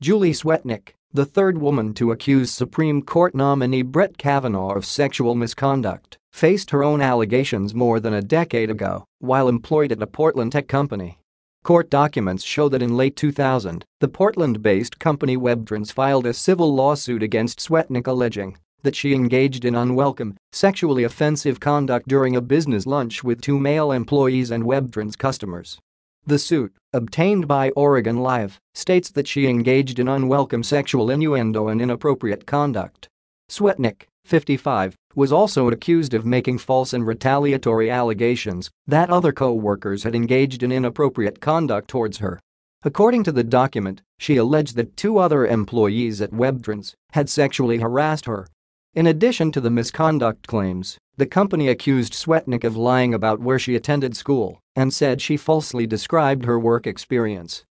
Julie Swetnick, the third woman to accuse Supreme Court nominee Brett Kavanaugh of sexual misconduct, faced her own allegations more than a decade ago while employed at a Portland tech company. Court documents show that in late 2000, the Portland-based company Webtrans filed a civil lawsuit against Swetnick alleging that she engaged in unwelcome, sexually offensive conduct during a business lunch with two male employees and Webtrans customers. The suit, obtained by Oregon Live, states that she engaged in unwelcome sexual innuendo and inappropriate conduct. Swetnick, 55, was also accused of making false and retaliatory allegations that other co-workers had engaged in inappropriate conduct towards her. According to the document, she alleged that two other employees at Webtrans had sexually harassed her. In addition to the misconduct claims, the company accused Swetnick of lying about where she attended school and said she falsely described her work experience.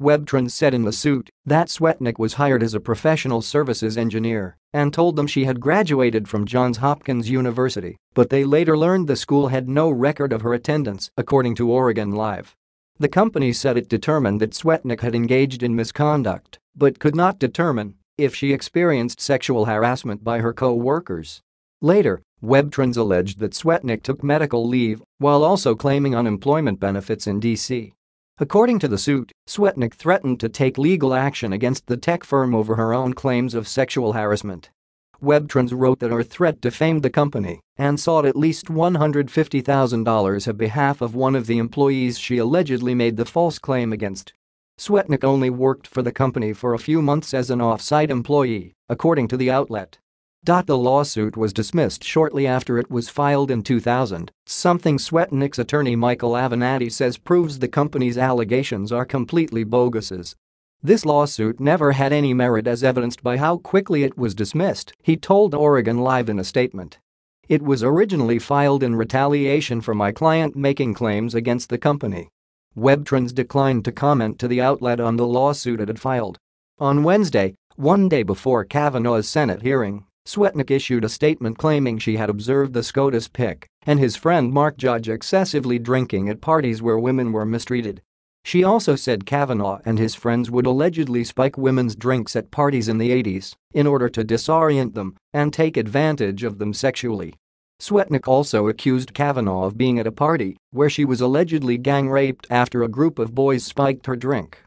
Webtron said in the suit that Swetnick was hired as a professional services engineer and told them she had graduated from Johns Hopkins University, but they later learned the school had no record of her attendance, according to Oregon Live. The company said it determined that Swetnick had engaged in misconduct, but could not determine if she experienced sexual harassment by her co-workers. Later, Webtrons alleged that Swetnick took medical leave while also claiming unemployment benefits in D.C. According to the suit, Swetnick threatened to take legal action against the tech firm over her own claims of sexual harassment. Webtrons wrote that her threat defamed the company and sought at least $150,000 on behalf of one of the employees she allegedly made the false claim against. Swetnick only worked for the company for a few months as an off-site employee, according to the outlet. The lawsuit was dismissed shortly after it was filed in 2000, something Swetnick's attorney Michael Avenatti says proves the company's allegations are completely boguses. This lawsuit never had any merit as evidenced by how quickly it was dismissed, he told Oregon Live in a statement. It was originally filed in retaliation for my client making claims against the company. Webtrans declined to comment to the outlet on the lawsuit it had filed. On Wednesday, one day before Kavanaugh's Senate hearing, Swetnick issued a statement claiming she had observed the SCOTUS pick and his friend Mark Judge excessively drinking at parties where women were mistreated. She also said Kavanaugh and his friends would allegedly spike women's drinks at parties in the 80s in order to disorient them and take advantage of them sexually. Swetnick also accused Kavanaugh of being at a party where she was allegedly gang raped after a group of boys spiked her drink.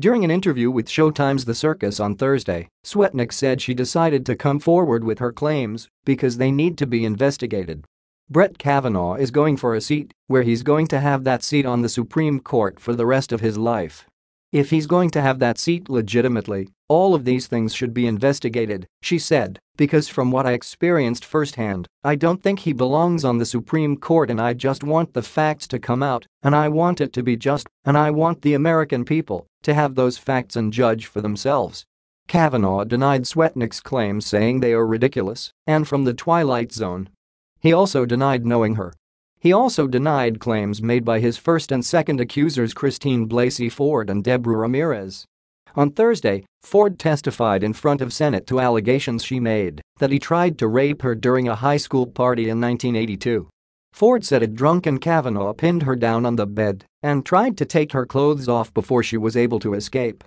During an interview with Showtime's The Circus on Thursday, Swetnick said she decided to come forward with her claims because they need to be investigated. Brett Kavanaugh is going for a seat where he's going to have that seat on the Supreme Court for the rest of his life. If he's going to have that seat legitimately, all of these things should be investigated, she said, because from what I experienced firsthand, I don't think he belongs on the Supreme Court and I just want the facts to come out, and I want it to be just, and I want the American people to have those facts and judge for themselves. Kavanaugh denied Swetnick's claims saying they are ridiculous and from the twilight zone. He also denied knowing her. He also denied claims made by his first and second accusers Christine Blasey Ford and Deborah Ramirez on Thursday, Ford testified in front of Senate to allegations she made that he tried to rape her during a high school party in 1982. Ford said a drunken Kavanaugh pinned her down on the bed and tried to take her clothes off before she was able to escape.